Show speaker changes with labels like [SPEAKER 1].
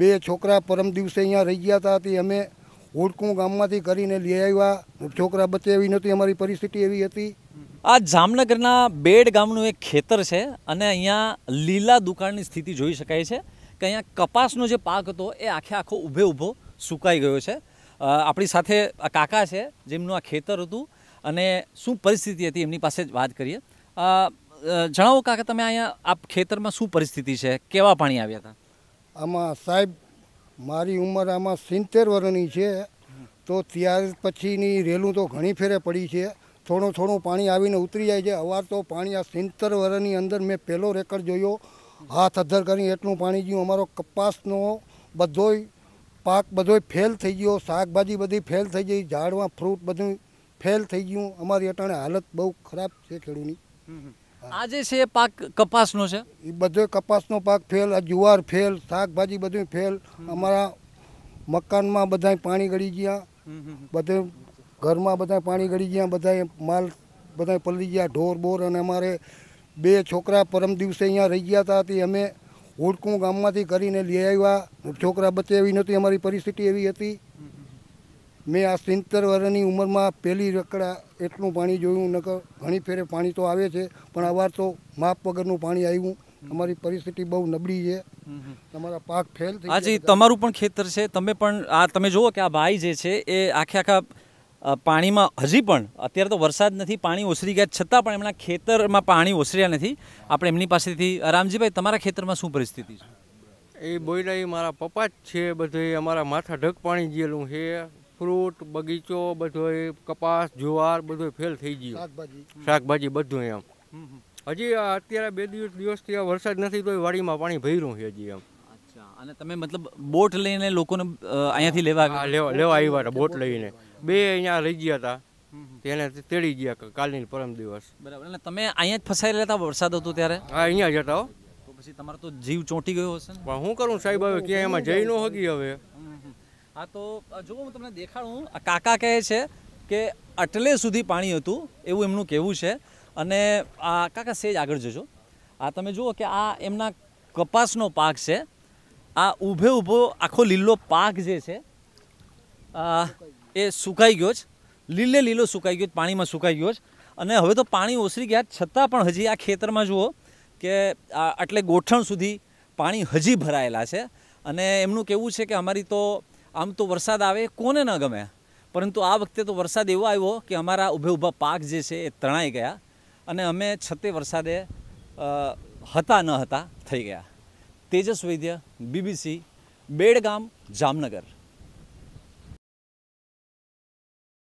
[SPEAKER 1] બે છોકરા પરમ દિવસે અહીંયા રહી ગયા હતા તે અમે હોડકું ગામમાંથી કરીને લઈ આવ્યા છોકરા એવી નહોતી અમારી પરિસ્થિતિ એવી હતી
[SPEAKER 2] આ જામનગરના બેડ ગામનું એક ખેતર છે અને અહીંયા લીલા દુકાળની સ્થિતિ જોઈ શકાય છે કે અહીંયા કપાસનો જે પાક હતો એ આખે આખો ઊભે ઊભો સુકાઈ ગયો છે આપણી સાથે આ કાકા છે જેમનું આ ખેતર હતું અને શું પરિસ્થિતિ હતી એમની પાસે જ વાત કરીએ જણાવો કાકા તમે અહીંયા આ ખેતરમાં શું પરિસ્થિતિ છે કેવા પાણી આવ્યા હતા
[SPEAKER 1] આમાં સાહેબ મારી ઉંમર આમાં સિત્તેર વર્ષની છે તો ત્યાર પછીની રેલું તો ઘણી ફેરે પડી છે થોડું થોડું પાણી આવીને ઉતરી જાય છે અવાર તો પાણી આ સિત્તેર વર્ષની અંદર મેં પહેલો રેકર્ડ જોયો હાથ અધર કરી એટલું પાણી ગયું અમારો કપાસનો બધોય પાક બધોય ફેલ થઈ ગયો શાકભાજી બધી ફેલ થઈ ગઈ ઝાડમાં ફ્રૂટ બધું ફેલ થઈ ગયું અમારી અટાણે હાલત બહુ ખરાબ છે ખેડૂની આજે જે છે પાક કપાસનો છે એ બધો કપાસનો પાક ફેલ આ જુવાર ફેલ શાકભાજી બધું ફેલ અમારા મકાનમાં બધા પાણી ગળી ગયા બધે ઘરમાં બધા પાણી ગળી ગયા બધા માલ બધા પલળી ગયા ઢોર બોર અને અમારે બે છોકરા પરમ દિવસે અહીંયા રહી ગયા હતા તે અમે હોડકું ગામમાંથી કરીને લઈ આવ્યા છોકરા એવી નહોતી અમારી પરિસ્થિતિ એવી હતી મેં આ સિત્તેર વર્ષની ઉંમરમાં પહેલી રકડા એટલું પાણી જોયું નકર ઘણી ફેરે પાણી તો આવે છે પણ અવાર તો માપ વગરનું પાણી આવ્યું અમારી પરિસ્થિતિ બહુ નબળી છે તમારા પાક ફેલ થઈ હાજી
[SPEAKER 2] તમારું પણ ખેતર છે તમે પણ આ તમે જુઓ કે આ ભાઈ જે છે એ આખે આખા પાણીમાં હજી પણ અત્યારે તો વરસાદ નથી પાણી ઓસરી ગયા છતાં પણ એમના ખેતરમાં પાણી ઓસર્યા નથી આપણે એમની પાસેથી રામજીભાઈ તમારા ખેતરમાં શું પરિસ્થિતિ
[SPEAKER 3] છે એ બોયડા એ મારા પપ્પા જ છે બધે અમારા માથા ઢગ પાણી ગયેલું છે ફ્રૂટ બગીચો બધો કપાસ જુવાર બધો ફેલ થઈ ગયો શાકભાજી બધું એમ હજી અત્યારે બે દિવસ દિવસથી વરસાદ નથી તો વાડીમાં પાણી ભર્યું છે હજી એમ અને તમે મતલબ
[SPEAKER 2] બોટ લઈને લોકોને અહીંયાથી લેવા લેવા લેવા આવ્યા હતા બોટ લઈને બે અહીંયા
[SPEAKER 3] રહી ગયા હતા તેને તેડી ગયા કાલની પરમ દિવસ બરાબર એટલે તમે અહીંયા જ ફસાયેલા હતા
[SPEAKER 2] વરસાદ હતો ત્યારે હા અહીંયા જ હતા પછી તમારો તો જીવ ચોંટી ગયો હશે પણ હું કરું સાહેબ હવે ક્યાં એમાં જઈ ન હોગી હવે હા તો જો હું તમને દેખાડું કાકા કહે છે કે અટલે સુધી પાણી હતું એવું એમનું કહેવું છે અને આ કાકા સેજ આગળ જજો આ તમે જુઓ કે આ એમના કપાસનો પાક છે આ ઊભે ઊભો આખો લીલો પાક જે છે એ સુકાઈ ગયો જ લીલે લીલો સુકાઈ ગયો પાણીમાં સુકાઈ ગયો જ અને હવે તો પાણી ઓસરી ગયા છતાં પણ હજી આ ખેતરમાં જુઓ કે આટલે ગોઠણ સુધી પાણી હજી ભરાયેલા છે અને એમનું કહેવું છે કે અમારી તો આમ તો વરસાદ આવે કોને ન ગમે પરંતુ આ વખતે તો વરસાદ એવો આવ્યો કે અમારા ઊભે ઊભા પાક જે છે એ તણાઈ ગયા અને અમે છતે વરસાદે હતા ન હતા થઈ ગયા તેજસ વૈદ્ય બીબીસી બેડગામ જામનગર